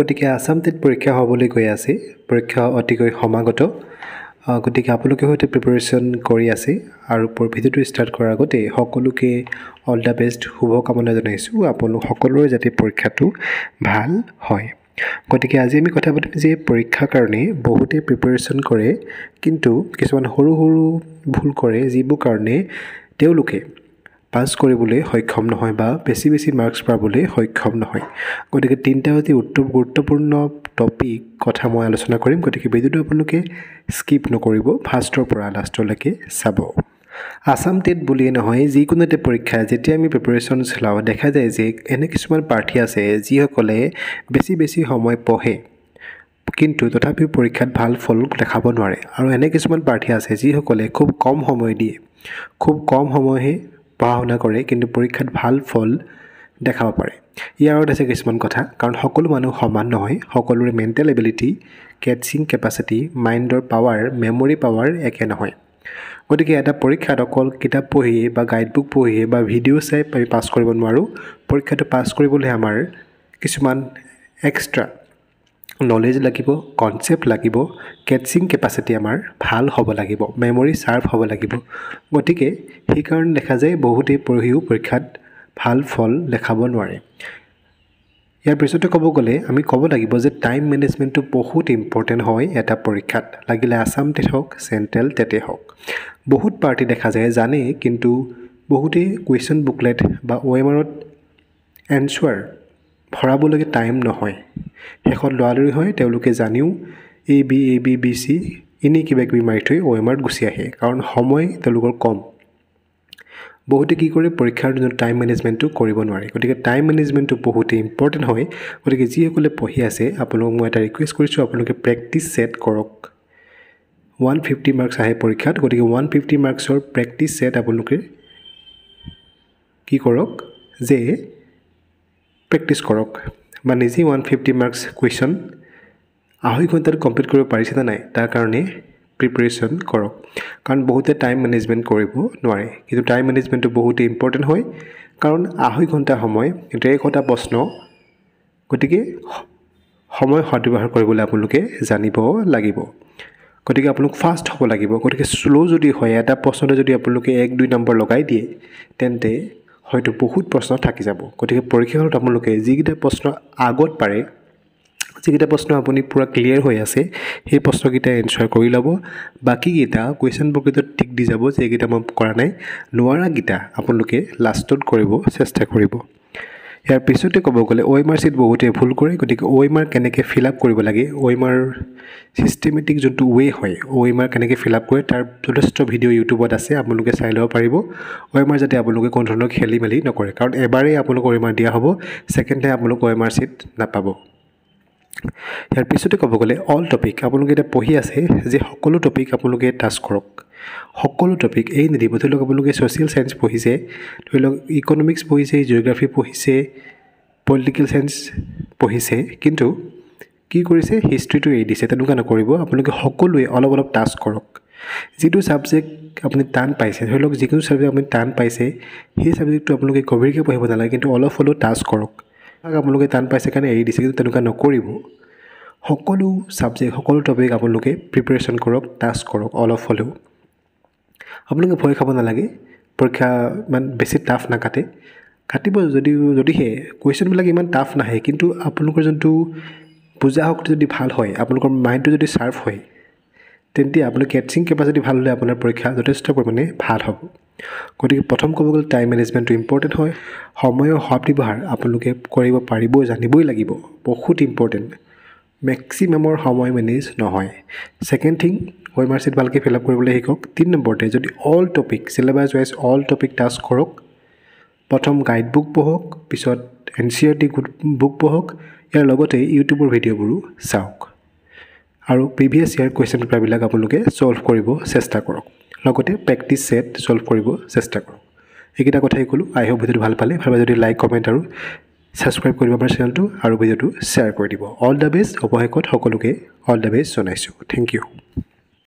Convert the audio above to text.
গতিকে আছাম টেট পৰীক্ষা হ'বলৈ গৈ আছে পৰীক্ষা অতিকৈ সমাগত গতিকে আপোনালোকে হয়তো প্ৰিপেৰেশ্যন কৰি আছে আৰু ভিডিঅ'টো ষ্টাৰ্ট কৰাৰ আগতে সকলোকে অল দ্য বেষ্ট শুভকামনা জনাইছোঁ আপোনালোক সকলোৰে যাতে পৰীক্ষাটো ভাল হয় গতিকে আজি আমি কথা পাতিম যে পৰীক্ষাৰ কাৰণে বহুতে প্ৰিপেৰেশ্যন কৰে কিন্তু কিছুমান সৰু সৰু ভুল কৰে যিবোৰ কাৰণে তেওঁলোকে পাছ কৰিবলৈ সক্ষম নহয় বা বেছি বেছি মাৰ্কছ পাবলৈ সক্ষম নহয় গতিকে তিনিটা অতি উত্তম গুৰুত্বপূৰ্ণ টপিক কথা মই আলোচনা কৰিম গতিকে ভিডিঅ'টো আপোনালোকে স্কিপ নকৰিব ফাৰ্ষ্টৰ পৰা লাষ্টলৈকে চাব আছাম টেট বুলিয়ে নহয় যিকোনো এটা পৰীক্ষা যেতিয়া আমি প্ৰিপেৰেশ্যন চলাওঁ দেখা যায় যে এনে কিছুমান প্ৰাৰ্থী আছে যিসকলে বেছি বেছি সময় পঢ়ে কিন্তু তথাপিও পৰীক্ষাত ভাল ফল দেখাব নোৱাৰে আৰু এনে কিছুমান প্ৰাৰ্থী আছে যিসকলে খুব কম সময় দিয়ে খুব কম সময়হে পঢ়া শুনা কৰে কিন্তু পৰীক্ষাত ভাল ফল দেখাব পাৰে ইয়াৰ আগত আছে কিছুমান কথা কাৰণ সকলো মানুহ সমান নহয় সকলোৰে মেণ্টেল এবিলিটি কেটচিং কেপাচিটি মাইণ্ডৰ পাৱাৰ মেম'ৰী পাৱাৰ একে নহয় গতিকে এটা পৰীক্ষাত অকল কিতাপ পঢ়িয়ে বা গাইডবুক পঢ়িয়ে বা ভিডিঅ' চাই আমি পাছ কৰিব নোৱাৰোঁ পৰীক্ষাটো পাছ কৰিবলৈ আমাৰ কিছুমান এক্সট্ৰা নলেজ লাগিব কনচেপ্ট লাগিব কেটচিং কেপাচিটি আমাৰ ভাল হ'ব লাগিব মেমৰি ছাৰ্ভ হ'ব লাগিব গতিকে সেইকাৰণে দেখা যায় বহুতে পঢ়িও পৰীক্ষাত ভাল ফল দেখাব নোৱাৰে ইয়াৰ পিছতে ক'ব গ'লে আমি ক'ব লাগিব যে টাইম মেনেজমেণ্টটো বহুত ইম্পৰ্টেণ্ট হয় এটা পৰীক্ষাত লাগিলে আছাম টেট হওক চেণ্ট্ৰেল টেটেই হওক বহুত পাৰ্টি দেখা যায় জানে কিন্তু বহুতেই কুৱেশ্যন বুকলেট বা ৱেমাৰত এনচুৱাৰ ভৰাবলৈকে টাইম নহয় শেষত লৰালৰি হয় তেওঁলোকে জানিও A B A B B C এনেই কিবা কিবি মাৰি থৈ অ' এম আৰত গুচি আহে কাৰণ সময় তেওঁলোকৰ কম বহুতে কি কৰে পৰীক্ষাৰ দিনত টাইম মেনেজমেণ্টটো কৰিব নোৱাৰে গতিকে টাইম মেনেজমেণ্টটো বহুতেই ইম্পৰ্টেণ্ট হয় গতিকে যিসকলে পঢ়ি আছে আপোনালোকক মই এটা ৰিকুৱেষ্ট কৰিছোঁ আপোনালোকে প্ৰেক্টিচ ছেট কৰক ওৱান ফিফটি মাৰ্কছ আহে পৰীক্ষাত গতিকে ওৱান ফিফটি মাৰ্কছৰ প্ৰেক্টিচ ছেট আপোনালোকে কি কৰক যে প্ৰেক্টিছ কৰক বা নিজেই ওৱান ফিফটি মাৰ্কছ কুৱেশ্যন আঢ়ৈ ঘণ্টাত কমপ্লিট কৰিব পাৰিছে নে নাই তাৰ কাৰণে প্ৰিপেৰেশ্যন কৰক কাৰণ বহুতে টাইম মেনেজমেণ্ট কৰিব নোৱাৰে কিন্তু টাইম মেনেজমেণ্টটো বহুতেই ইম্পৰ্টেণ্ট হয় কাৰণ আঢ়ৈ ঘণ্টা সময় ডেৰ ঘণ্টা প্ৰশ্ন গতিকে সময় সদব্যৱহাৰ কৰিবলৈ আপোনালোকে জানিব লাগিব গতিকে আপোনালোক ফাষ্ট হ'ব লাগিব গতিকে শ্ল' যদি হয় এটা প্ৰশ্নতে যদি আপোনালোকে এক দুই নম্বৰ লগাই দিয়ে তেন্তে হয়তো বহুত প্ৰশ্ন থাকি যাব গতিকে পৰীক্ষা আপোনালোকে যিকেইটা প্ৰশ্ন আগত পাৰে যিকেইটা প্ৰশ্ন আপুনি পূৰা ক্লিয়াৰ হৈ আছে সেই প্ৰশ্নকেইটা এনচাৰ কৰি ল'ব বাকীকেইটা কুৱেশ্যন বুকেটত টিক দি যাব যে এইকেইটা মই কৰা নাই নোৱাৰাকেইটা আপোনালোকে লাষ্টত কৰিব চেষ্টা কৰিব ইয়াৰ পিছতে ক'ব গ'লে এম আৰ চিট বহুতে ভুল কৰে গতিকে এম আৰ কেনেকৈ ফিল আপ কৰিব লাগে এম আৰ চিষ্টেমেটিক যোনটো ৱে' হয় এম আৰ কেনেকৈ ফিল আপ কৰে তাৰ যথেষ্ট ভিডিঅ' ইউটিউবত আছে আপোনালোকে চাই ল'ব পাৰিব এম আৰ যাতে আপোনালোকে কোনো ধৰণৰ খেলি মেলি নকৰে কাৰণ এবাৰেই আপোনালোকৰ আৰ দিয়া হ'ব ছেকেণ্ড টাইম আপোনালোক আৰ চিট নাপাব ইয়াৰ পিছতে ক'ব গ'লে অল টপিক আপোনালোকে এতিয়া পঢ়ি আছে যে সকলো টপিক আপোনালোকে টাচ কৰক সকলো টপিক এই নিদিব ধৰি লওক আপোনালোকে ছ'চিয়েল ছায়েঞ্চ পঢ়িছে ধৰি লওক ইকনমিক্স পঢ়িছে জিঅ'গ্ৰাফি পঢ়িছে পলিটিকেল ছায়েঞ্চ পঢ়িছে কিন্তু কি কৰিছে হিষ্ট্ৰীটো এৰি দিছে তেনেকুৱা নকৰিব আপোনালোকে সকলোৱে অলপ অলপ টাছ কৰক যিটো ছাবজেক্ট আপুনি টান পাইছে ধৰি লওক যিকোনো ছাবজেক্ট আপুনি টান পাইছে সেই ছাবজেক্টটো আপোনালোকে গভীৰকৈ পঢ়িব নালাগে কিন্তু অলপ হ'লেও টাছ কৰক আপোনালোকে টান পাইছে কাৰণে এৰি দিছে কিন্তু তেনেকুৱা নকৰিব সকলো ছাবজেক্ট সকলো টপিক আপোনালোকে প্ৰিপেৰেশ্যন কৰক টাছ কৰক অলপ হ'লেও আপোনালোকে ভয় খাব নালাগে পৰীক্ষা ইমান বেছি টাফ নাকাটে কাটিব যদি যদিহে কুৱেশ্যনবিলাক ইমান টাফ নাহে কিন্তু আপোনালোকৰ যোনটো বুজা শক্তি যদি ভাল হয় আপোনালোকৰ মাইণ্ডটো যদি চাৰ্ফ হয় তেন্তে আপোনাৰ কেটচিং কেপাচিটি ভাল হ'লে আপোনাৰ পৰীক্ষা যথেষ্ট পৰিমাণে ভাল হ'ব গতিকে প্ৰথম ক'ব গ'লে টাইম মেনেজমেণ্টটো ইম্পৰ্টেণ্ট হয় সময়ৰ সদ ব্যৱহাৰ আপোনালোকে কৰিব পাৰিবই জানিবই লাগিব বহুত ইম্পৰ্টেণ্ট মেক্সিমামৰ সময় মেনেজ নহয় ছেকেণ্ড থিং হোম মাৰ্কশ্বিট ভালকৈ ফিল আপ কৰিবলৈ শিকক তিনি নম্বৰতে যদি all topic syllabus wise all topic টাছ কৰক প্ৰথম গাইড বুক পঢ়ক পিছত N C R T good book পঢ়ক ইয়াৰ লগতে ইউটিউবৰ ভিডিঅ'বোৰো চাওক আৰু প্ৰিভিয়াছ ইয়াৰ কুৱেশ্যন পেপাৰবিলাক আপোনালোকে ছল্ভ কৰিব চেষ্টা কৰক লগতে প্ৰেক্টিছ ছেট ছল্ভ কৰিব চেষ্টা কৰক এইকেইটা কথাই ক'লোঁ আই হোপ ভিডিঅ'টো ভাল পালে ভাল পালে যদি লাইক কমেণ্ট আৰু ছাবস্ক্ৰাইব কৰিব আমাৰ চেনেলটো আৰু ভিডিঅ'টো শ্বেয়াৰ কৰি দিব অল দ্য বেষ্ট অৱশেষত সকলোকে অল দ্য বেষ্ট জনাইছোঁ থেংক ইউ